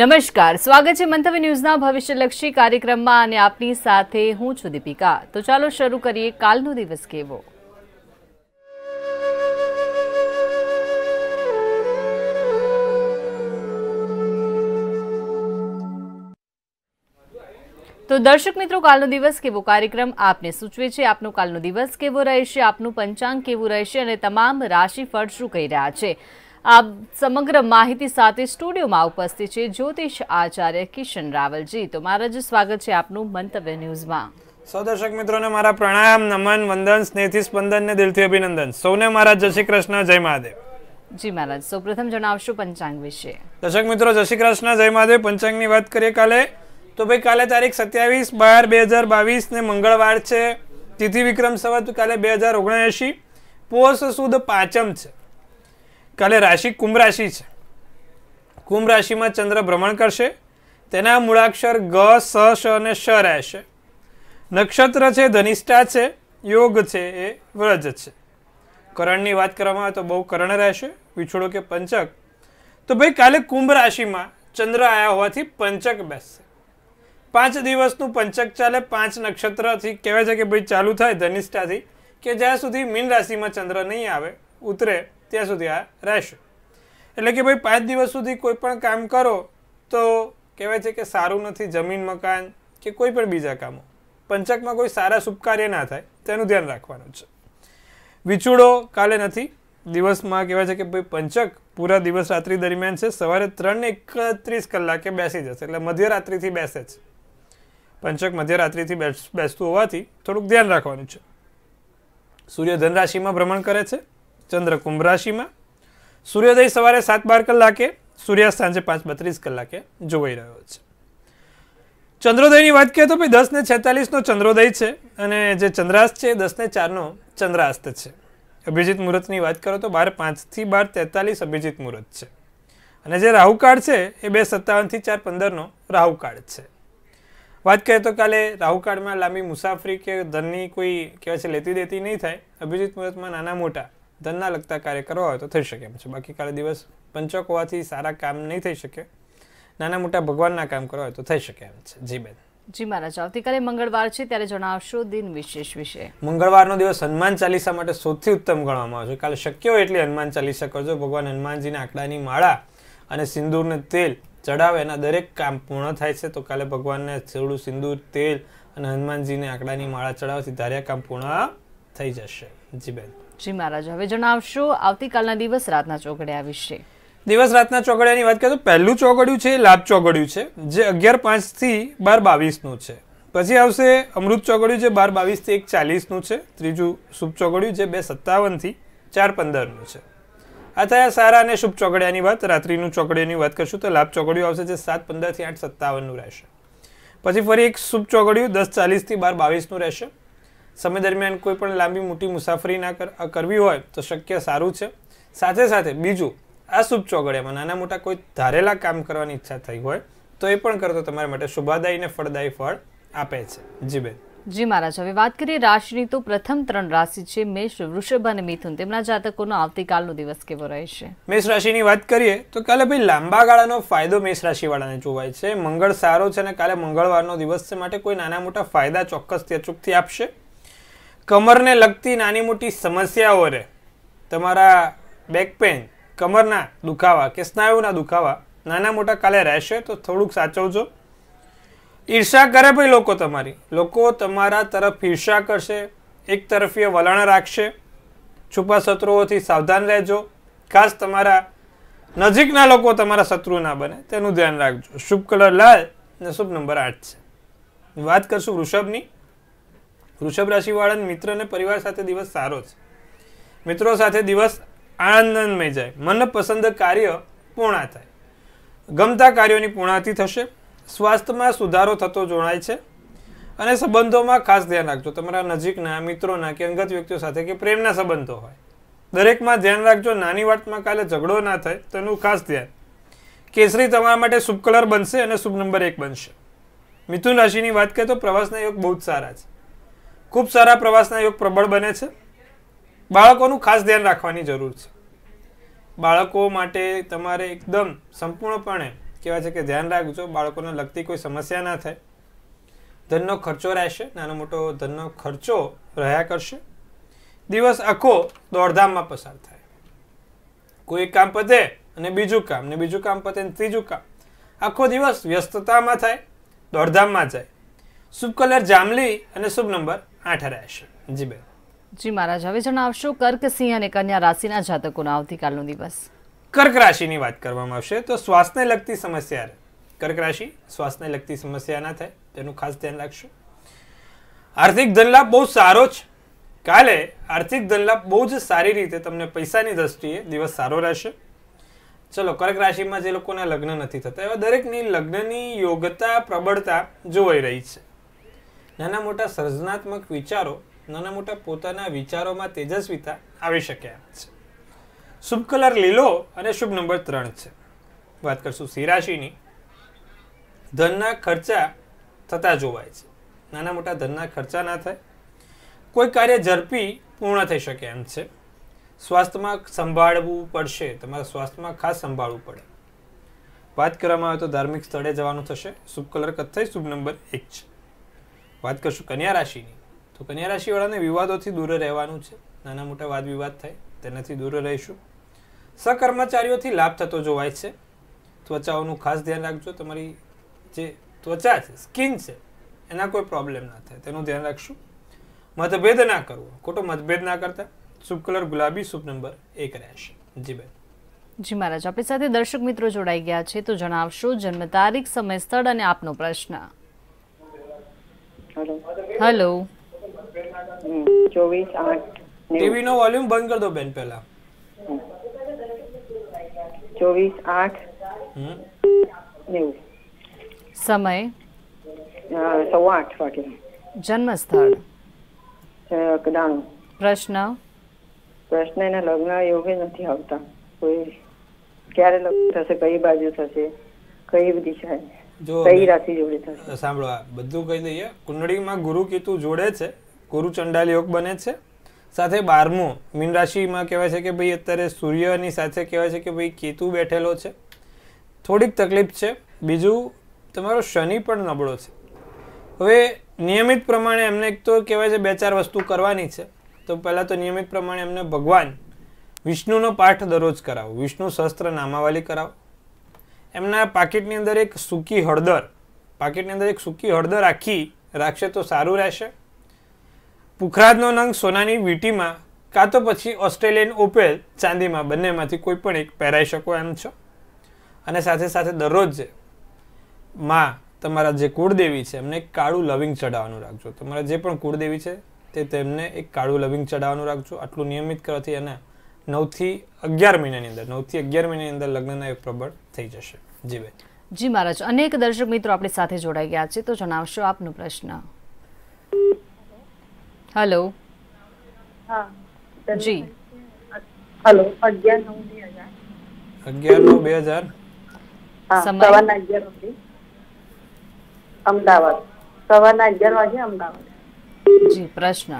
નમસ્કાર સ્વાગત છે મંતવ્ય ન્યૂઝના ભવિષ્યલક્ષી કાર્યક્રમમાં અને આપની સાથે હું છું દીપિકા તો ચાલો શરૂ કરીએ કાલનો દિવસ કેવો તો દર્શક મિત્રો કાલનો દિવસ કેવો કાર્યક્રમ આપને સૂચવે છે આપનો કાલનો દિવસ કેવો રહેશે આપનું પંચાંગ કેવું રહેશે અને તમામ રાશિફળ શું કહી રહ્યા છે આ સમગ્ર માહિતી સાથે સ્ટુડિયોમાં ઉપસ્થિત છે જ્યોતિષ આચાર્ય કિશન રાવલજી તો મારા જ સ્વાગત છે આપનું મંતવ્ય ન્યૂઝમાં સૌ દર્શક મિત્રોને મારા પ્રણામ નમન વંદન સ્નેહથી સ્પંદન ને દિલથી અભિનંદન સૌને મારા જય શ્રી કૃષ્ણ જય મહાદેવ જી મહારાજ સૌ પ્રથમ જણાવશો પંચાંગ વિશે દર્શક મિત્રો જય શ્રી કૃષ્ણ જય મહાદેવ પંચાંગની વાત કરીએ કાલે તો ભાઈ કાલે તારીખ સત્યાવીસ બાર બે હજાર બાવીસ ને મંગળવાર છે તિથિ વિક્રમ સવત કાલે બે હજાર ઓગણએંશી પોષ સુદ પાંચમ છે કાલે રાશિ કુંભ રાશિ છે કુંભ રાશિમાં ચંદ્ર ભ્રમણ કરશે તેના મૂળાક્ષર ગ સ શ અને શ રહેશે નક્ષત્ર છે ધનિષ્ઠા છે યોગ છે એ વ્રજ છે કરણની વાત કરવામાં આવે તો બહુ કરણ રહેશે વિછોડો કે પંચક તો ભાઈ કાલે કુંભ રાશિમાં ચંદ્ર આવ્યા હોવાથી પંચક બેસશે પાંચ દિવસનું પંચક ચાલે પાંચ નક્ષત્રથી કહેવાય છે કે ભાઈ ચાલુ થાય ધનિષ્ઠાથી કે જ્યાં સુધી મીન રાશિમાં ચંદ્ર નહીં આવે ઉતરે ત્યાં સુધી આ રહેશે એટલે કે ભાઈ પાંચ દિવસ સુધી કોઈ પણ કામ કરો તો કહેવાય છે કે સારું નથી જમીન મકાન કે કોઈ પણ બીજા કામો પંચકમાં કોઈ સારા કાર્ય ના થાય તેનું ધ્યાન રાખવાનું છે વિચુડો કાલે નથી દિવસમાં કહેવાય છે કે ભાઈ પંચક પૂરા દિવસ રાત્રિ દરમિયાન છે સવારે ત્રણ એકત્રીસ કલાકે બેસી જશે એટલે મધ્યરાત્રિથી બેસે છે પંચક મધ્યરાત્રિથી બેસ બેસતું હોવાથી થોડુંક ધ્યાન રાખવાનું છે સૂર્ય ધન રાશિમાં ભ્રમણ કરે છે ચંદ્ર કુંભ રાશિમાં સૂર્યોદય સવારે સાત બાર કલાકે સૂર્યાસ્ત સાંજે પાંચ બત્રીસ કલાકે જોવાઈ રહ્યો છે ચંદ્રોદયની વાત કરીએ તો ભાઈ દસ ને છેતાલીસનો ચંદ્રોદય છે અને જે ચંદ્રાસ્ત છે દસ ને ચારનો ચંદ્રાસ્ત છે અભિજીત મુહૂર્તની વાત કરો તો બાર પાંચથી બાર તેતાલીસ અભિજીત મુહૂર્ત છે અને જે રાહુકાળ છે એ બે સત્તાવનથી ચાર પંદરનો રાહુકાળ છે વાત કરીએ તો કાલે રાહુકાળમાં લાંબી મુસાફરી કે ધનની કોઈ કહેવાય છે લેતી દેતી નહીં થાય અભિજીત મુહૂર્તમાં નાના મોટા ધનના લગતા કાર્ય કરવા હોય તો થઈ શકે એમ છે બાકી કાલે દિવસ પંચક હોવાથી સારા કામ નહીં થઈ શકે નાના મોટા ભગવાનના કામ કરવા હોય તો થઈ શકે એમ છે જી બેન જી મહારાજ આવતીકાલે મંગળવાર છે ત્યારે જણાવશો દિન વિશેષ વિશે મંગળવારનો દિવસ હનુમાન ચાલીસા માટે સૌથી ઉત્તમ ગણવામાં આવે છે કાલે શક્ય હોય એટલી હનુમાન ચાલીસા કરજો ભગવાન હનુમાનજીના આંકડાની માળા અને સિંદૂરને તેલ ચડાવે એના દરેક કામ પૂર્ણ થાય છે તો કાલે ભગવાનને થોડું સિંદૂર તેલ અને હનુમાનજીને આંકડાની માળા ચડાવવાથી ધાર્યા કામ પૂર્ણ થઈ જશે જી બેન જી મહારાજ હવે જણાવશો આવતીકાલના દિવસ રાતના ચોગડિયા વિશે દિવસ રાતના ચોકડિયાની વાત કરીએ તો પહેલું ચોકડિયું છે એ લાભ ચોકડિયું છે જે અગિયાર પાંચથી બાર બાવીસનું છે પછી આવશે અમૃત ચોકડિયું જે બાર બાવીસથી એક ચાલીસનું છે ત્રીજું શુભ ચોકડિયું જે બે સત્તાવનથી ચાર પંદરનું છે આ થયા સારા અને શુભ ચોકડિયાની વાત રાત્રિનું ચોકડિયાની વાત કરશું તો લાભ ચોકડિયું આવશે જે સાત પંદરથી આઠ સત્તાવનનું રહેશે પછી ફરી એક શુભ ચોકડિયું દસ ચાલીસથી બાર બાવીસનું રહેશે સમય દરમિયાન કોઈ પણ લાંબી મોટી મુસાફરી ના કરવી હોય તો શક્ય સારું છે સાથે સાથે બીજું આ શુભ ચોગડિયામાં નાના મોટા કોઈ ધારેલા કામ કરવાની ઈચ્છા થઈ હોય તો એ પણ કરતો તમારા માટે શુભાદાયી અને ફળદાયી ફળ આપે છે જી બેન જી મહારાજ હવે વાત કરીએ રાશિની તો પ્રથમ ત્રણ રાશિ છે મેષ વૃષભ અને મિથુન તેમના જાતકોનો આવતીકાલનો દિવસ કેવો રહેશે મેષ રાશિની વાત કરીએ તો કાલે ભાઈ લાંબા ગાળાનો ફાયદો મેષ રાશિવાળાને જોવાય છે મંગળ સારો છે અને કાલે મંગળવારનો દિવસ છે માટે કોઈ નાના મોટા ફાયદા ચોક્કસ તે અચૂકથી આપશે કમરને લગતી નાની મોટી સમસ્યાઓ રહે તમારા બેક પેન કમરના દુખાવા કે સ્નાયુના દુખાવા નાના મોટા કાલે રહેશે તો થોડુંક સાચવજો ઈર્ષા કરે ભાઈ લોકો તમારી લોકો તમારા તરફ ઈર્ષા કરશે એક તરફીય વલણ રાખશે છુપા શત્રુઓથી સાવધાન રહેજો ખાસ તમારા નજીકના લોકો તમારા શત્રુ ના બને તેનું ધ્યાન રાખજો શુભ કલર લાલ અને શુભ નંબર આઠ છે વાત કરશું વૃષભની વૃષભ રાશિવાળા મિત્ર અને પરિવાર સાથે દિવસ સારો છે મિત્રો સાથે દિવસ આનંદમય જાય મનપસંદ કાર્ય પૂર્ણા થાય ગમતા કાર્યોની પૂર્ણાતિ થશે સ્વાસ્થ્યમાં સુધારો થતો જોણાય છે અને સંબંધોમાં ખાસ ધ્યાન રાખજો તમારા નજીકના મિત્રોના કે અંગત વ્યક્તિઓ સાથે કે પ્રેમના સંબંધો હોય દરેકમાં ધ્યાન રાખજો નાની વાતમાં કાલે ઝઘડો ના થાય તેનું ખાસ ધ્યાન કેસરી તમારા માટે શુભ કલર બનશે અને શુભ નંબર એક બનશે મિથુન રાશિની વાત કરીએ તો પ્રવાસના યોગ બહુ જ સારા છે ખૂબ સારા પ્રવાસના યોગ પ્રબળ બને છે બાળકોનું ખાસ ધ્યાન રાખવાની જરૂર છે બાળકો માટે તમારે એકદમ સંપૂર્ણપણે કહેવાય છે કે ધ્યાન રાખજો બાળકોને લગતી કોઈ સમસ્યા ના થાય ધનનો ખર્ચો રહેશે નાનો મોટો ધનનો ખર્ચો રહ્યા કરશે દિવસ આખો દોડધામમાં પસાર થાય કોઈ એક કામ પતે અને બીજું કામ ને બીજું કામ પતે ને ત્રીજું કામ આખો દિવસ વ્યસ્તતામાં થાય દોડધામમાં જાય શુભ કલર જામલી અને શુભ નંબર આઠ રહેશે જી બેન જી મહારાજ હવે જણાવશો કર્ક સિંહ અને કન્યા રાશિના જાતકોનો આવતીકાલનો દિવસ કર્ક રાશિની વાત કરવામાં આવશે તો શ્વાસને લગતી સમસ્યા કર્ક રાશિ શ્વાસને લગતી સમસ્યા ના થાય તેનું ખાસ ધ્યાન રાખશો આર્થિક ધનલાભ બહુ સારો છે કાલે આર્થિક ધનલાભ બહુ જ સારી રીતે તમને પૈસાની દ્રષ્ટિએ દિવસ સારો રહેશે ચલો કર્ક રાશિમાં જે લોકોના લગ્ન નથી થતા એવા દરેકની લગ્નની યોગ્યતા પ્રબળતા જોવાઈ રહી છે નાના મોટા સર્જનાત્મક વિચારો નાના મોટા પોતાના વિચારોમાં તેજસ્વીતા આવી શકે એમ છે શુભ કલર લીલો અને શુભ નંબર ત્રણ છે વાત કરશું સિરાશીની ધનના ખર્ચા થતા જોવાય છે નાના મોટા ધનના ખર્ચા ના થાય કોઈ કાર્ય ઝડપી પૂર્ણ થઈ શકે એમ છે સ્વાસ્થ્યમાં સંભાળવું પડશે તમારા સ્વાસ્થ્યમાં ખાસ સંભાળવું પડે વાત કરવામાં આવે તો ધાર્મિક સ્થળે જવાનું થશે શુભ કલર કથ્થઈ શુભ નંબર એક છે વાત કરશું કન્યા રાશિની તો કન્યા રાશિવાળાને વિવાદોથી દૂર રહેવાનું છે નાના મોટા વાદ વિવાદ થાય તેનાથી દૂર રહીશું સહકર્મચારીઓથી લાભ થતો જોવાય છે ત્વચાઓનું ખાસ ધ્યાન રાખજો તમારી જે ત્વચા છે સ્કિન છે એના કોઈ પ્રોબ્લેમ ના થાય તેનું ધ્યાન રાખશું મતભેદ ના કરવો ખોટો મતભેદ ના કરતા શુભ કલર ગુલાબી શુભ નંબર એક રહેશે જી બેન જી મહારાજ આપણી સાથે દર્શક મિત્રો જોડાઈ ગયા છે તો જણાવશો જન્મ તારીખ સમય સ્થળ અને આપનો પ્રશ્ન હેલો ટીવી નો વોલ્યુમ બંધ કરી દો બેન પહેલા ચોવીસ આઠ નેવું સમય સવા આઠ વાગે જન્મ સ્થળ કદાણું પ્રશ્ન પ્રશ્ન એના લગ્ન યોગ્ય નથી આવતા કોઈ ક્યારે લગ્ન થશે કઈ બાજુ થશે કઈ દિશાએ જો સાંભળવા બધું કહી દઈએ કુંડળીમાં ગુરુ કેતુ જોડે છે ગુરુ ચંડાલ યોગ બને છે સાથે બારમું મીન રાશિમાં કહેવાય છે કે ભાઈ અત્યારે સૂર્યની સાથે કહેવાય છે કે ભાઈ કેતુ બેઠેલો છે થોડીક તકલીફ છે બીજું તમારો શનિ પણ નબળો છે હવે નિયમિત પ્રમાણે એમને એક તો કહેવાય છે બે ચાર વસ્તુ કરવાની છે તો પહેલાં તો નિયમિત પ્રમાણે એમને ભગવાન વિષ્ણુનો પાઠ દરરોજ કરાવો વિષ્ણુ સહસ્ત્ર નામાવાલી કરાવો એમના પાકીટની અંદર એક સૂકી હળદર પાકીટની અંદર એક સૂકી હળદર આખી રાખશે તો સારું રહેશે પુખરાજનો નંગ સોનાની વીટીમાં કાં તો પછી ઓસ્ટ્રેલિયન ઓપેલ ચાંદીમાં બંનેમાંથી કોઈ પણ એક પહેરાઈ શકો એમ છો અને સાથે સાથે દરરોજ માં તમારા જે કુળદેવી છે એમને એક કાળું લવિંગ ચડાવવાનું રાખજો તમારા જે પણ કુળદેવી છે તે તેમને એક કાળું લવિંગ ચડાવવાનું રાખજો આટલું નિયમિત કરવાથી એને નવથી અગિયાર મહિનાની અંદર નવથી અગિયાર મહિનાની અંદર લગ્નના એક પ્રબળ થઈ જશે જી જી મહારાજ અનેક દર્શક મિત્રો આપણી સાથે જોડાઈ ગયા છે તો જણાવશો આપનો પ્રશ્ન હેલો જી હેલો અગિયાર નવ બે હજાર અગિયાર નવ વાગે અમદાવાદ સવારના અગિયાર વાગે અમદાવાદ જી પ્રશ્ન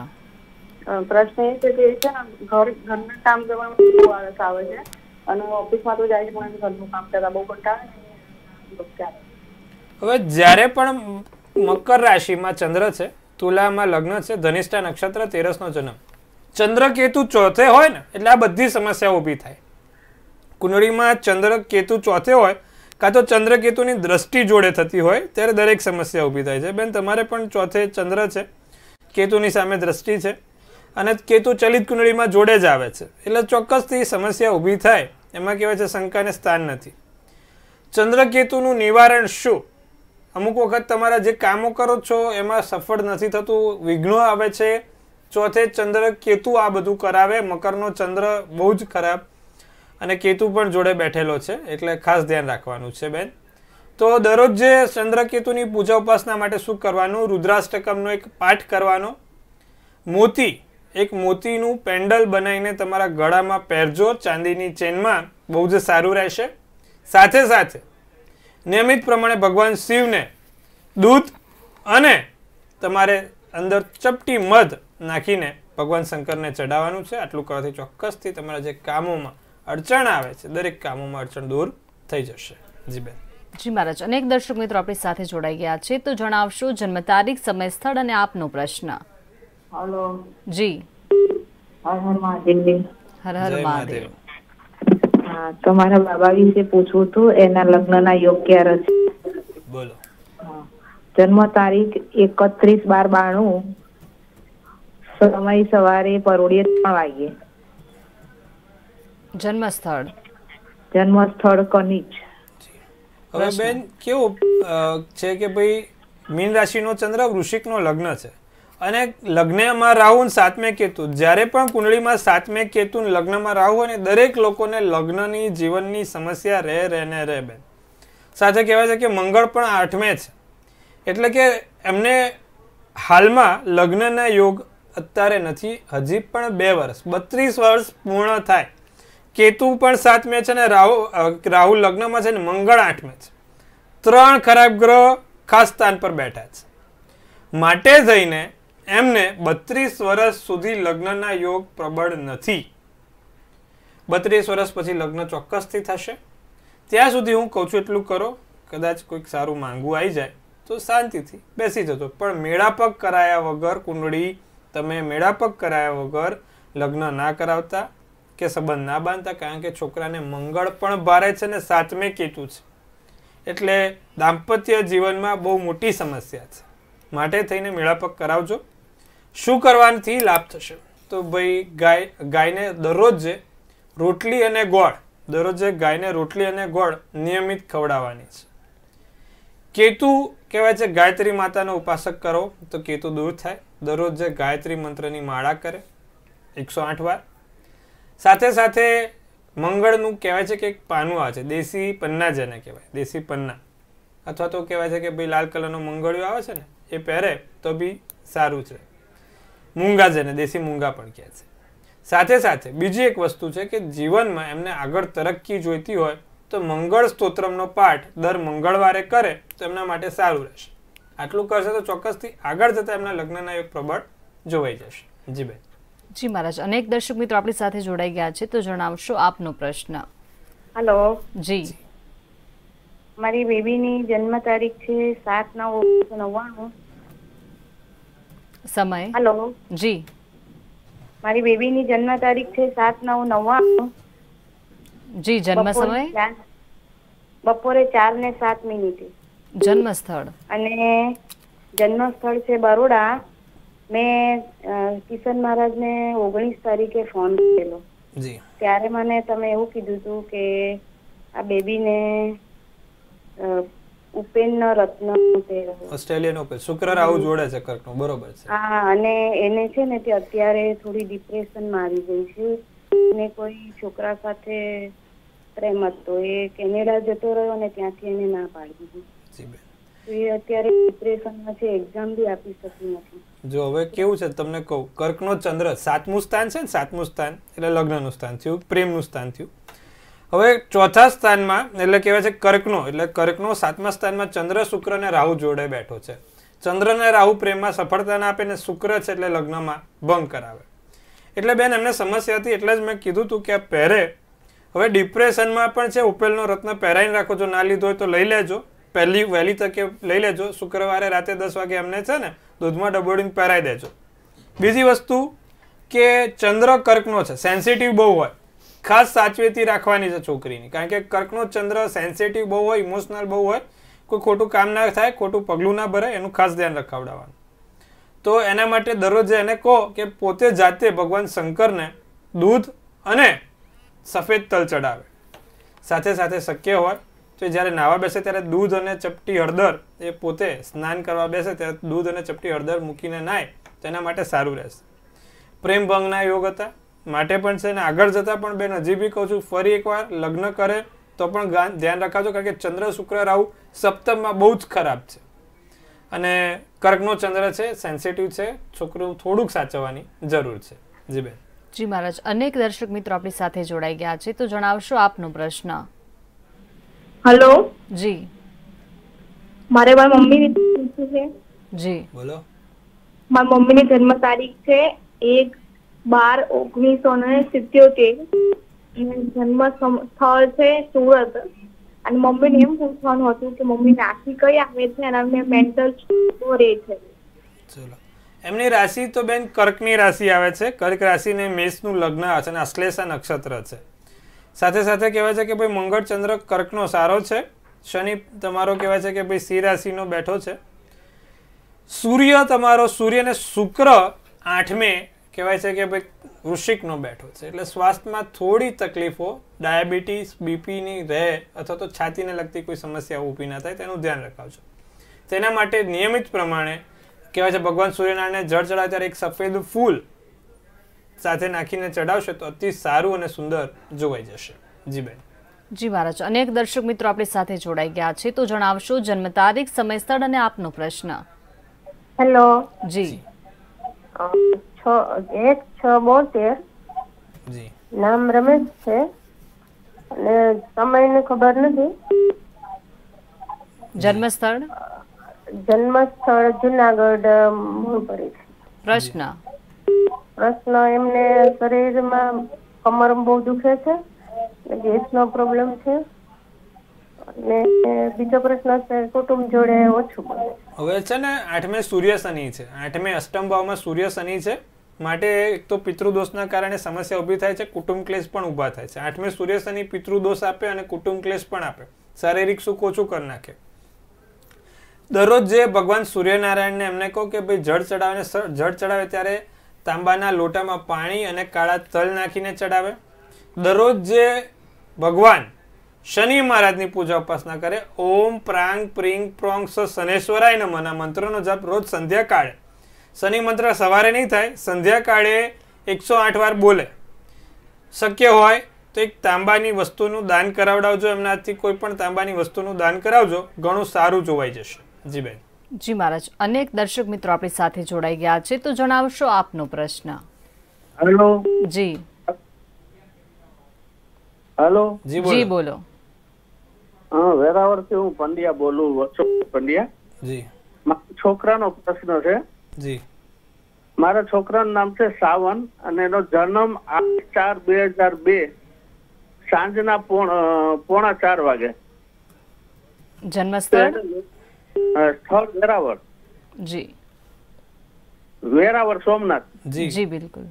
પ્રશ્ન એ છે કે છે ઘર ઘરના કામ કરવામાં બહુ આવે છે ઓફિસમાં તો જાય છે પણ ઘરનું કામ કરતા બહુ કંટાળે હવે જ્યારે પણ મકર રાશિમાં ચંદ્ર છે તુલામાં લગ્ન છે ધનિષ્ઠા નક્ષત્ર તેરસ નો જન્મ ચંદ્ર કેતુ ચોથે હોય ને એટલે આ બધી સમસ્યાઓ ઊભી થાય કુંડળીમાં ચંદ્ર કેતુ ચોથે હોય કાં તો ચંદ્ર કેતુની દ્રષ્ટિ જોડે થતી હોય ત્યારે દરેક સમસ્યા ઊભી થાય છે બેન તમારે પણ ચોથે ચંદ્ર છે કેતુની સામે દ્રષ્ટિ છે અને કેતુ ચલિત કુંડળીમાં જોડે જ આવે છે એટલે ચોક્કસથી સમસ્યા ઊભી થાય એમાં કહેવાય છે શંકાને સ્થાન નથી ચંદ્રકેતુનું નિવારણ શું અમુક વખત તમારા જે કામો કરો છો એમાં સફળ નથી થતું વિઘ્નો આવે છે ચોથે ચંદ્ર કેતુ આ બધું કરાવે મકરનો ચંદ્ર બહુ જ ખરાબ અને કેતુ પણ જોડે બેઠેલો છે એટલે ખાસ ધ્યાન રાખવાનું છે બેન તો દરરોજ જે ચંદ્રકેતુની પૂજા ઉપાસના માટે શું કરવાનું રુદ્રાષ્ટકમનો એક પાઠ કરવાનો મોતી એક મોતીનું પેન્ડલ બનાવીને તમારા ગળામાં પહેરજો ચાંદીની ચેનમાં બહુ જ સારું રહેશે સાથે સાથે નિયમિત પ્રમાણે ભગવાન શિવને દૂધ અને તમારે અંદર ચપટી મધ નાખીને ભગવાન શંકરને ચડાવવાનું છે આટલું કરવાથી ચોક્કસથી તમારા જે કામોમાં અડચણ આવે છે દરેક કામોમાં અડચણ દૂર થઈ જશે જી બેન જી મહારાજ અનેક દર્શક મિત્રો આપણી સાથે જોડાઈ ગયા છે તો જણાવશો જન્મ તારીખ સમય સ્થળ અને આપનો પ્રશ્ન હલો જી હર હર મહાદેવ હર હર મહાદેવ હા તો બાબા વિશે પૂછવું હતું એના લગ્નના યોગ ક્યારે છે બોલો જન્મ તારીખ એકત્રીસ બાર બાણું સમય સવારે પરોડીએ ત્રણ વાગે જન્મ સ્થળ જન્મ સ્થળ કનિજ હવે બેન કેવું છે કે ભાઈ મીન રાશિ નો ચંદ્ર નો લગ્ન છે અને લગ્નમાં રાહુ સાતમે કેતુ જ્યારે પણ કુંડળીમાં સાતમે કેતુ લગ્નમાં રાહુ અને દરેક લોકોને લગ્નની જીવનની સમસ્યા રહે રહેને રહે બેન સાથે કહેવાય છે કે મંગળ પણ આઠમે છે એટલે કે એમને હાલમાં લગ્નના યોગ અત્યારે નથી હજી પણ બે વર્ષ બત્રીસ વર્ષ પૂર્ણ થાય કેતુ પણ સાતમે છે ને રાહુ રાહુ લગ્નમાં છે ને મંગળ આઠમે છે ત્રણ ખરાબ ગ્રહ ખાસ સ્થાન પર બેઠા છે માટે જઈને એમને બત્રીસ વર્ષ સુધી લગ્નના યોગ પ્રબળ નથી બત્રીસ વર્ષ પછી લગ્ન ચોક્કસથી થશે ત્યાં સુધી હું કહું છું એટલું કરો કદાચ કોઈક સારું માંગવું આવી જાય તો શાંતિથી બેસી જતો પણ મેળાપગ કરાયા વગર કુંડળી તમે મેળાપગ કરાયા વગર લગ્ન ના કરાવતા કે સંબંધ ના બાંધતા કારણ કે છોકરાને મંગળ પણ ભારે છે ને સાતમે કેતુ છે એટલે દાંપત્ય જીવનમાં બહુ મોટી સમસ્યા છે માટે થઈને મેળાપગ કરાવજો શું કરવાથી લાભ થશે તો ભાઈ ગાય ગાયને દરરોજ રોટલી અને ગોળ દરરોજે ગાયને રોટલી અને ગોળ નિયમિત ખવડાવવાની છે કેતુ કહેવાય છે ગાયત્રી માતાનો ઉપાસક કરો તો કેતુ દૂર થાય દરરોજ ગાયત્રી મંત્રની માળા કરે એકસો આઠ વાર સાથે સાથે મંગળનું કહેવાય છે કે એક પાનું આવે છે દેશી પન્ના જેને કહેવાય દેશી પન્ના અથવા તો કહેવાય છે કે ભાઈ લાલ કલરનો મંગળિયો આવે છે ને એ પહેરે તો બી સારું છે મૂંગા જેને દેશી મૂંગા પણ કહે છે સાથે સાથે બીજી એક વસ્તુ છે કે જીવનમાં એમને આગળ તરક્કી જોઈતી હોય તો મંગળ સ્તોત્રમનો પાઠ દર મંગળવારે કરે તો એમના માટે સારું રહેશે આટલું કરશે તો ચોક્કસથી આગળ જતા એમના લગ્નના એક પ્રબળ જોવાઈ જશે જી બેન જી મહારાજ અનેક દર્શક મિત્રો આપણી સાથે જોડાઈ ગયા છે તો જણાવશો આપનો પ્રશ્ન હેલો જી મારી બેબીની જન્મ તારીખ છે સાત નવ ઓગણીસો નવ્વાણું સમય હેલો જી મારી બેબીની જન્મ તારીખ છે સાત નવ નવ્વાણું જી જન્મ સમય બપોરે ચાર ને સાત મિનિટે જન્મ સ્થળ અને જન્મ સ્થળ છે બરોડા મેં કિશન મહારાજને ઓગણીસ તારીખે ફોન કરેલો ત્યારે મને તમે એવું કીધું હતું કે આ બેબી ને ઉપેન રત્ન ઓસ્ટ્રેલિયન ઓપન શુક્ર રાહુ જોડે છે કર્કનું બરોબર છે હા અને એને છે ને તે અત્યારે થોડી ડિપ્રેશનમાં આવી ગઈ છે અને કોઈ છોકરા સાથે પ્રેમ હતો એ કેનેડા જતો રહ્યો અને ત્યાંથી એને ના પાડી દીધું તો એ અત્યારે ડિપ્રેશનમાં છે એક્ઝામ બી આપી શકતી નથી જો હવે કેવું છે તમને કહું કર્કનો ચંદ્ર સાતમું સ્થાન છે ને સાતમું સ્થાન એટલે લગ્નનું સ્થાન થયું પ્રેમનું સ્થાન થયું હવે ચોથા સ્થાનમાં એટલે કહેવાય છે કર્કનો એટલે કર્કનો સાતમા સ્થાનમાં ચંદ્ર શુક્ર અને રાહુ જોડે બેઠો છે ચંદ્ર અને રાહુ પ્રેમમાં સફળતા ના આપે ને શુક્ર છે એટલે લગ્નમાં ભંગ કરાવે એટલે બેન એમને સમસ્યા હતી એટલે જ મેં કીધું હતું કે પહેરે હવે ડિપ્રેશનમાં પણ છે ઉપેલનો રત્ન પહેરાઈને રાખો જો ના લીધો હોય તો લઈ લેજો પહેલી વહેલી તકે લઈ લેજો શુક્રવારે રાતે દસ વાગે એમને છે ને દૂધમાં ડબોડીને પહેરાઈ દેજો બીજી વસ્તુ કે ચંદ્ર કર્કનો છે સેન્સિટિવ બહુ હોય ખાસ સાચવેતી રાખવાની છે છોકરીની કારણ કે કર્કનો ચંદ્ર સેન્સિટિવ બહુ હોય ઇમોશનલ બહુ હોય કોઈ ખોટું કામ ના થાય ખોટું પગલું ના ભરે એનું ખાસ ધ્યાન રખાવડાવવાનું તો એના માટે દરરોજ એને કહો કે પોતે જાતે ભગવાન શંકરને દૂધ અને સફેદ તલ ચડાવે સાથે સાથે શક્ય હોય તો જ્યારે નાવા બેસે ત્યારે દૂધ અને ચપટી હળદર એ પોતે સ્નાન કરવા બેસે ત્યારે દૂધ અને ચપટી હળદર મૂકીને નાય તેના માટે સારું રહેશે પ્રેમ ભંગના યોગ હતા માટે પણ છે ને આગળ જતાં પણ બેન હજી બી કહું છું ફરી એકવાર લગ્ન કરે તો પણ ધ્યાન રાખાજો કારણ કે ચંદ્ર શુક્ર રાહુ સપ્તમમાં બહુ જ ખરાબ છે અને કર્કનો ચંદ્ર છે સેન્સિટિવ છે છોકરું થોડુંક સાચવવાની જરૂર છે જી બેન જી મહારાજ અનેક દર્શક મિત્રો આપણી સાથે જોડાઈ ગયા છે તો જણાવશો આપનો પ્રશ્ન હેલો જી મારે મારી મમ્મી વિશે છે જી બોલો મારી ની જન્મ તારીખ છે એક બાર ઓગણીસો ને સિત્યોતેર જન્મ સ્થળ છે સુરત અને મમ્મીને એમ પૂછવાનું હતું કે મમ્મી રાશિ કઈ આવે છે અને અમને મેન્ટલ રહે છે એમની રાશિ તો બેન કર્કની રાશિ આવે છે કર્ક રાશિને મેષનું લગ્ન છે અને અશ્લેષા નક્ષત્ર છે સાથે સાથે કહેવાય છે કે ભાઈ મંગળ ચંદ્ર કર્કનો સારો છે શનિ તમારો કહેવાય છે કે ભાઈ સિંહ રાશિનો બેઠો છે સૂર્ય તમારો સૂર્ય અને શુક્ર આઠમે કહેવાય છે કે ભાઈ વૃશ્ચિકનો બેઠો છે એટલે શ્વાસમાં થોડી તકલીફો ડાયાબિટીસ બીપીની રહે અથવા તો છાતીને લગતી કોઈ સમસ્યા ઊભી ના થાય તેનું ધ્યાન રખાવજો તેના માટે નિયમિત પ્રમાણે કહેવાય છે ભગવાન સૂર્યનારાયણને જળ ચડાવે ત્યારે એક સફેદ ફૂલ સાથે નાખીને ચડાવશે તો અતિ સારું અને સુંદર જોવાઈ જશે જી બેન જી મહારાજ અનેક દર્શક મિત્રો આપણી સાથે જોડાઈ ગયા છે તો જણાવશો જન્મ તારીખ સમય સ્થળ અને આપનો પ્રશ્ન હેલો જી એક છ બોતેર નામ રમેશ છે અને સમય ખબર નથી જન્મસ્થળ જન્મસ્થળ જુનાગઢ મોરપરી પ્રશ્ન પ્રશ્ન એમને શરીરમાં કમર બહુ દુખે છે ગેસ નો પ્રોબ્લેમ છે અને બીજો પ્રશ્ન છે કુટુંબ જોડે ઓછું હવે છે ને આઠમે સૂર્ય શનિ છે આઠમે અષ્ટમ ભાવમાં સૂર્ય શનિ છે માટે એક તો પિતૃદોષના કારણે સમસ્યા ઊભી થાય છે કુટુંબ ક્લેશ પણ ઊભા થાય છે આઠમે સૂર્ય શનિ પિતૃદોષ આપે અને કુટુંબ ક્લેશ પણ આપે શારીરિક સુખ ઓછું કરી નાખે દરરોજ જે ભગવાન સૂર્યનારાયણને એમને કહો કે ભાઈ જળ ચડાવે જળ ચડાવે ત્યારે તાંબાના લોટામાં પાણી અને કાળા તલ નાખીને ચડાવે દરરોજ જે ભગવાન શનિ મહારાજની પૂજા ઉપાસના કરે ઓમ પ્રાંગ પ્રિંગ પ્રોંગ સનેશ્વરાય નમના મંત્રનો જપ રોજ સંધ્યા સંધ્યાકાળે શનિ મંત્ર સવારે નહીં થાય સંધ્યા કાળે એકસો આઠ વાર બોલે શક્ય હોય તો એક તાંબાની વસ્તુનું દાન કરાવડાવજો એમના હાથથી કોઈ પણ તાંબાની વસ્તુનું દાન કરાવજો ઘણું સારું જોવાઈ જશે જી બેન જી મહારાજ અનેક દર્શક મિત્રો આપણી સાથે જોડાઈ ગયા છે તો જણાવશો આપનો પ્રશ્ન હેલો જી હેલો જી બોલો હા વેરાવળથી હું પંડ્યા બોલું વત્સલ પંડ્યા જી છોકરાનો પ્રશ્ન છે જી મારા છોકરાનું નામ છે સાવન અને એનો જન્મ આઠ ચાર બે હજાર બે સાંજના પોણા ચાર વાગે જન્મ સ્થળ વેરાવળ જી વેરાવળ સોમનાથ જી જી બિલકુલ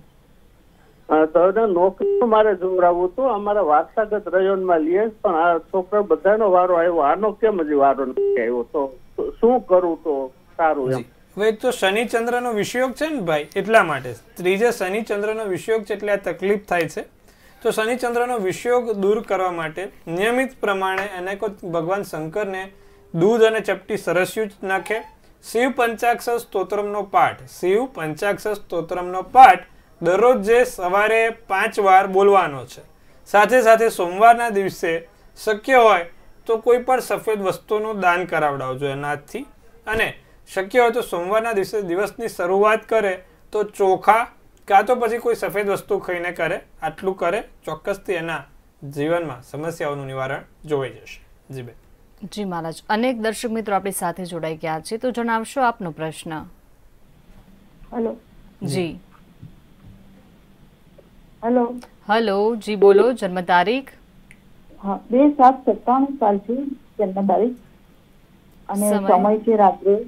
તો નોકરીનું મારે જોવડાવવું હતું અમારા વારસાગત રયોનમાં લઈએ પણ આ છોકરા બધાનો વારો આવ્યો આનો કેમ હજી વારો નથી આવ્યો તો શું કરું તો સારું એમ હવે તો શનિચંદ્રનો વિષયોગ છે ને ભાઈ એટલા માટે ત્રીજે શનિ ચંદ્રનો વિષયોગ છે એટલે આ તકલીફ થાય છે તો શનિચંદ્રનો વિષયોગ દૂર કરવા માટે નિયમિત પ્રમાણે એને કોઈ ભગવાન શંકરને દૂધ અને ચપટી સરસ્યું નાખે શિવ પંચાક્ષર સ્તોત્રમનો પાઠ શિવ પંચાક્ષર સ્તોત્રમનો પાઠ દરરોજ જે સવારે પાંચ વાર બોલવાનો છે સાથે સાથે સોમવારના દિવસે શક્ય હોય તો કોઈ પણ સફેદ વસ્તુનું દાન કરાવડાવજો એનાથી અને શક્ય હોય તો સોમવારના દિવસે દિવસની શરૂઆત કરે તો ચોખા કાં તો પછી કોઈ સફેદ વસ્તુ ખાઈને કરે આટલું કરે ચોક્કસથી એના જીવનમાં સમસ્યાઓનું નિવારણ જોવાઈ જશે જી બેન જી મહારાજ અનેક દર્શક મિત્રો આપણી સાથે જોડાઈ ગયા છે તો જણાવશો આપનો પ્રશ્ન હેલો જી હેલો હેલો જી બોલો જન્મ તારીખ હા બે સાત સત્તાણું સાલ છે જન્મ તારીખ અને સમય છે રાત્રે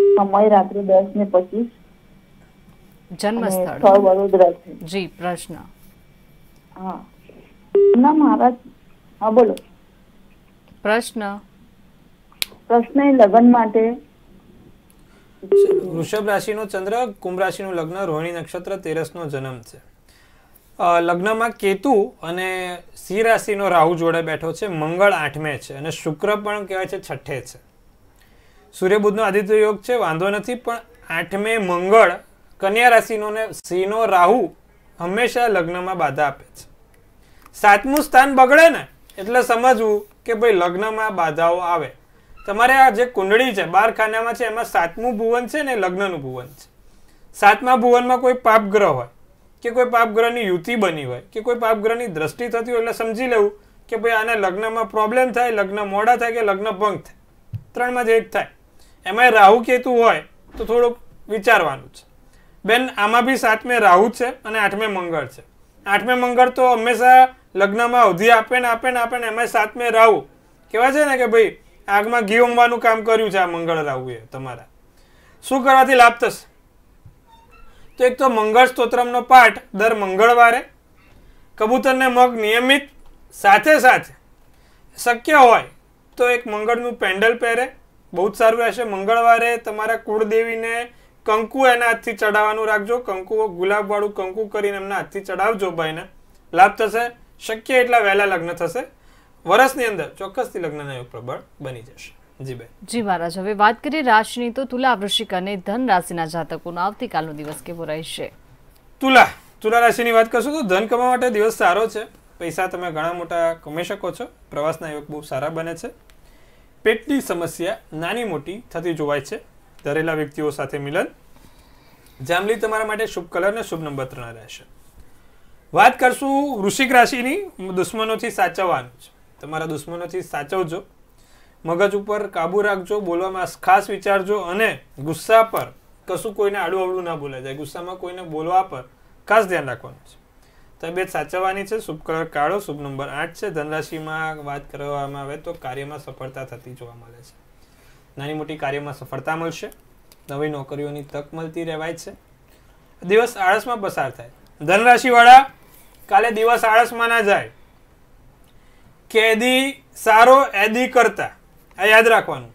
સમય રાત્રે દસ ને પચીસ જન્મ વડોદરા છે જી પ્રશ્ન હા ના મહારાજ હા બોલો પ્રશ્ન પ્રશ્ન લગ્ન માટે વૃષભ રાશિનો ચંદ્ર કુંભ રાશિનું લગ્ન રોહિણી નક્ષત્ર તેરસનો જન્મ છે લગ્નમાં કેતુ અને સિંહ રાશિનો રાહુ જોડે બેઠો છે મંગળ આઠમે છે અને શુક્ર પણ કહેવાય છે છઠ્ઠે છે સૂર્યબુધનો આદિત્ય યોગ છે વાંધો નથી પણ આઠમે મંગળ કન્યા રાશિનોને સિંહનો રાહુ હંમેશા લગ્નમાં બાધા આપે છે સાતમું સ્થાન બગડે ને એટલે સમજવું કે ભાઈ લગ્નમાં બાધાઓ આવે તમારે આ જે કુંડળી છે બાર ખાનામાં છે એમાં સાતમું ભુવન છે ને લગ્નનું ભુવન છે સાતમા ભુવનમાં કોઈ પાપગ્રહ હોય કે કોઈ પાપગ્રહની ગ્રહની યુતિ બની હોય કે કોઈ પાપગ્રહની ગ્રહની દ્રષ્ટિ થતી હોય એટલે સમજી લેવું કે ભાઈ આને લગ્નમાં પ્રોબ્લેમ થાય લગ્ન મોડા થાય કે લગ્ન ભંગ થાય ત્રણમાં જ એક થાય એમાં રાહુ કેતુ હોય તો થોડુંક વિચારવાનું છે બેન આમાં બી સાતમે રાહુ છે અને આઠમે મંગળ છે આઠમે મંગળ તો હંમેશા લગ્નમાં અવધિ આપે ને આપે ને આપે ને એમાં સાતમે રાહુ કહેવાય છે ને કે ભાઈ આગમાં ઘી ઉમવાનું કામ કર્યું છે આ મંગળ રાહુએ તમારા શું કરવાથી લાભ થશે તો એક તો મંગળ સ્તોત્રમનો પાઠ દર મંગળવારે કબૂતરને મગ નિયમિત સાથે સાથે શક્ય હોય તો એક મંગળનું પેન્ડલ પહેરે બહુ જ સારું રહેશે મંગળવારે તમારા કુળદેવીને કંકુ એના હાથથી ચડાવવાનું રાખજો કંકુ ગુલાબવાળું કંકુ કરીને એમના હાથથી ચડાવજો ભાઈને લાભ થશે શક્ય એટલા વહેલા લગ્ન થશે વર્ષની અંદર ચોક્કસથી લગ્નના યોગ પ્રબળ બની જશે જી મહારાજ હવે વાત કરીએ રાશિની તો તુલા વૃશ્ચિક અને ધન રાશિના જાતકોનો આવતીકાલનો દિવસ કેવો રહેશે તુલા તુલા રાશિની વાત કરશું તો ધન કમાવા માટે દિવસ સારો છે પૈસા તમે ઘણા મોટા કમાઈ શકો છો પ્રવાસના યોગ બહુ સારા બને છે પેટની સમસ્યા નાની મોટી થતી જોવાય છે ધરેલા વ્યક્તિઓ સાથે મિલન જાંબલી તમારા માટે શુભ કલર અને શુભ નંબર ત્રણ રહેશે વાત કરશું વૃશ્ચિક રાશિની દુશ્મનોથી સાચવવાનું છે તમારા દુશ્મનોથી સાચવજો મગજ ઉપર કાબુ રાખજો બોલવામાં ખાસ વિચારજો અને ગુસ્સા પર કશું કોઈને આડું અવળું ના બોલાય જાય ગુસ્સામાં કોઈને બોલવા પર ખાસ ધ્યાન રાખવાનું છે તબિયત સાચવવાની છે શુભ કલર કાળો શુભ નંબર આઠ છે ધનરાશિમાં વાત કરવામાં આવે તો કાર્યમાં સફળતા થતી જોવા મળે છે નાની મોટી કાર્યમાં સફળતા મળશે નવી નોકરીઓની તક મળતી રહેવાય છે દિવસ આળસમાં પસાર થાય ધનરાશિવાળા કાલે દિવસ આળસમાં ના જાય કેદી સારો એદી કરતા આ યાદ રાખવાનું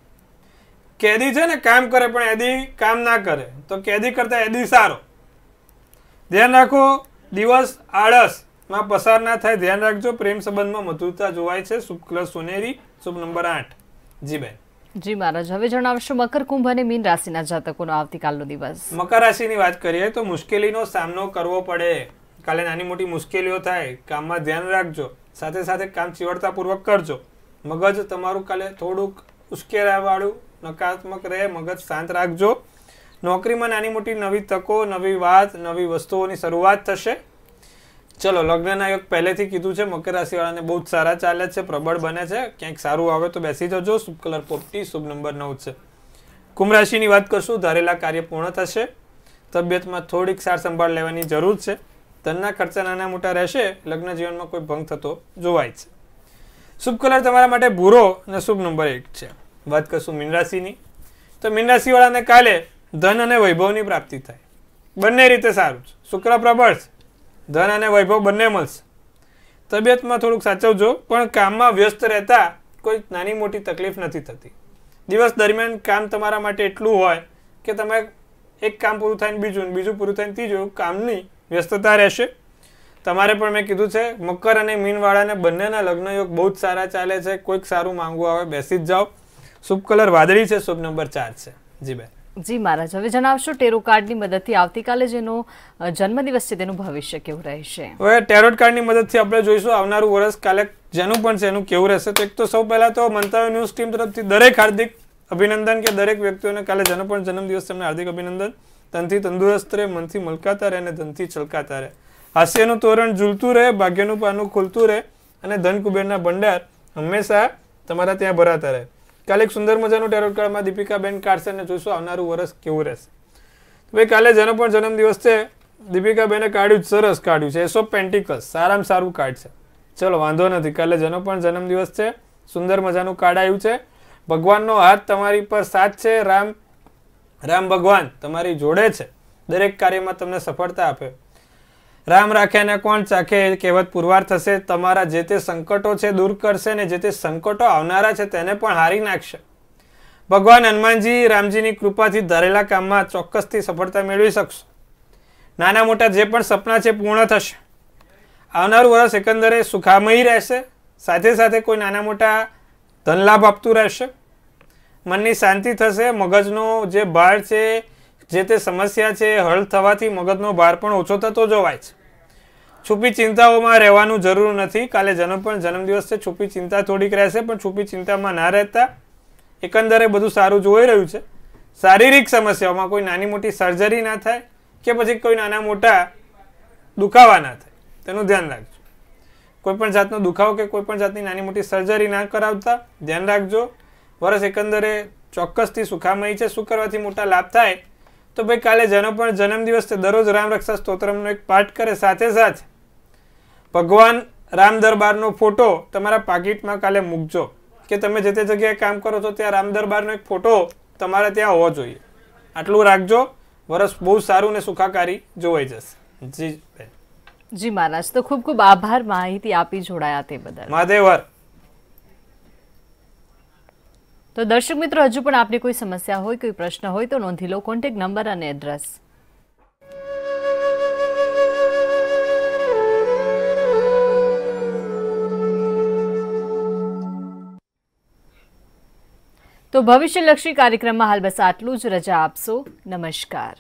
કેદી છે ને કામ કરે પણ એદી કામ ના કરે તો કેદી કરતા એદી સારો ધ્યાન રાખો દિવસ આળસમાં પસાર ના થાય ધ્યાન રાખજો પ્રેમ સંબંધમાં મધુરતા જોવાય છે શુક્લ સોનેરી શુભ નંબર આઠ જી બેન જી મહારાજ હવે જણાવશો મકર કુંભ અને મીન રાશિના જાતકોનો આવતીકાલનો દિવસ મકર રાશિની વાત કરીએ તો મુશ્કેલીનો સામનો કરવો પડે કાલે નાની મોટી મુશ્કેલીઓ થાય કામમાં ધ્યાન રાખજો સાથે સાથે કામ ચીવડતાપૂર્વક કરજો મગજ તમારું કાલે થોડુંક ઉશ્કેરાવાળું નકારાત્મક રહે મગજ શાંત રાખજો નોકરીમાં નાની મોટી નવી તકો નવી વાત નવી વસ્તુઓની શરૂઆત થશે ચલો લગ્નના યોગ પહેલેથી કીધું છે મકર રાશિવાળાને બહુ જ સારા ચાલે છે પ્રબળ બને છે ક્યાંક સારું આવે તો બેસી જજો શુભ કલર પોપટી શુભ નંબર નવ છે કુંભ રાશિની વાત કરશું ધારેલા કાર્ય પૂર્ણ થશે તબિયતમાં થોડીક સાર સંભાળ લેવાની જરૂર છે ધનના ખર્ચા નાના મોટા રહેશે લગ્ન જીવનમાં કોઈ ભંગ થતો જોવાય છે શુભ કલર તમારા માટે ભૂરો અને શુભ નંબર એક છે વાત કરશું મીનરાશિની તો મીન રાશિવાળાને કાલે ધન અને વૈભવની પ્રાપ્તિ થાય બંને રીતે સારું છે શુક્ર પ્રબળ છે ધન અને વૈભવ બંને મળશે તબિયતમાં થોડુંક સાચવજો પણ કામમાં વ્યસ્ત રહેતા કોઈ નાની મોટી તકલીફ નથી થતી દિવસ દરમિયાન કામ તમારા માટે એટલું હોય કે તમે એક કામ પૂરું થાય બીજું બીજું પૂરું થાય ત્રીજું કામની વ્યસ્તતા રહેશે તમારે પણ મેં કીધું છે મકર અને મીનવાળાને બંનેના લગ્ન યોગ બહુ જ સારા ચાલે છે કોઈક સારું માંગવું આવે બેસી જ જાઓ શુભ કલર વાદળી છે શુભ નંબર ચાર છે જી બેન જી મહારાજ હવે જણાવશો ટેરો કાર્ડની મદદથી આવતીકાલે જેનો જન્મદિવસ છે તેનું ભવિષ્ય કેવું રહેશે હવે ટેરોટ કાર્ડની મદદથી આપણે જોઈશું આવનારું વર્ષ કાલે જેનું પણ છે એનું કેવું રહેશે તો એક તો સૌ પહેલા તો મંતવ્ય ન્યૂઝ ટીમ તરફથી દરેક હાર્દિક અભિનંદન કે દરેક વ્યક્તિઓને કાલે જેનો પણ જન્મદિવસ તેમને હાર્દિક અભિનંદન તનથી તંદુરસ્ત રહે મનથી મલકાતા રહે અને ધનથી છલકાતા રહે હાસ્યનું તોરણ ઝૂલતું રહે ભાગ્યનું પાનું ખુલતું રહે અને ધન કુબેરના ભંડાર હંમેશા તમારા ત્યાં ભરાતા રહે કાલે એક સુંદર મજાનું ટેરોટ કાર્ડમાં દીપિકાબેન કાઢશે અને જોઈશું આવનારું વર્ષ કેવું રહેશે તો ભાઈ કાલે જેનો પણ જન્મદિવસ છે દીપિકાબેને કાઢ્યું સરસ કાઢ્યું છે એસો પેન્ટિકસ સારામાં સારું કાર્ડ છે ચલો વાંધો નથી કાલે જેનો પણ જન્મદિવસ છે સુંદર મજાનું કાર્ડ આવ્યું છે ભગવાનનો હાથ તમારી પર સાથ છે રામ રામ ભગવાન તમારી જોડે છે દરેક કાર્યમાં તમને સફળતા આપે રામ રાખે ને કોણ ચાખે કહેવત પુરવાર થશે તમારા જે તે સંકટો છે દૂર કરશે ને જે તે સંકટો આવનારા છે તેને પણ હારી નાખશે ભગવાન હનુમાનજી રામજીની કૃપાથી ધરેલા કામમાં ચોક્કસથી સફળતા મેળવી શકશો નાના મોટા જે પણ સપના છે પૂર્ણ થશે આવનારું વર્ષ એકંદરે સુખામયી રહેશે સાથે સાથે કોઈ નાના મોટા ધનલાભ આપતું રહેશે મનની શાંતિ થશે મગજનો જે ભાર છે જે તે સમસ્યા છે એ હલ થવાથી મગજનો ભાર પણ ઓછો થતો જોવાય છે છુપી ચિંતાઓમાં રહેવાનું જરૂર નથી કાલે જન્મ પણ જન્મદિવસ છે છુપી ચિંતા થોડીક રહેશે પણ છુપી ચિંતામાં ના રહેતા એકંદરે બધું સારું જોઈ રહ્યું છે શારીરિક સમસ્યાઓમાં કોઈ નાની મોટી સર્જરી ના થાય કે પછી કોઈ નાના મોટા દુખાવા ના થાય તેનું ધ્યાન રાખજો કોઈપણ જાતનો દુખાવો કે કોઈપણ જાતની નાની મોટી સર્જરી ના કરાવતા ધ્યાન રાખજો વર્ષ એકંદરે ચોક્કસથી સુખામય છે શું કરવાથી મોટા લાભ થાય તો ભાઈ કાલે જેનો પણ જન્મદિવસ છે દરરોજ રામ રક્ષા સ્તોત્રમનો એક પાઠ કરે સાથે સાથે ભગવાન રામ દરબારનો ફોટો તમારા પાકીટમાં કાલે મૂકજો કે તમે જે તે જગ્યાએ કામ કરો છો ત્યાં રામ દરબારનો એક ફોટો તમારે ત્યાં હોવો જોઈએ આટલું રાખજો વરસ બહુ સારું ને સુખાકારી જોવાઈ જશે જી જી મહારાજ તો ખૂબ ખૂબ આભાર માહિતી આપી જોડાયા તે બદલ મહાદેવર તો દર્શક મિત્રો હજુ પણ આપની કોઈ સમસ્યા હોય કોઈ પ્રશ્ન હોય તો નોંધી લો કોન્ટેક્ટ નંબર અને એડ્રેસ તો ભવિષ્યલક્ષી કાર્યક્રમમાં હાલ બસ આટલું જ રજા આપશો નમસ્કાર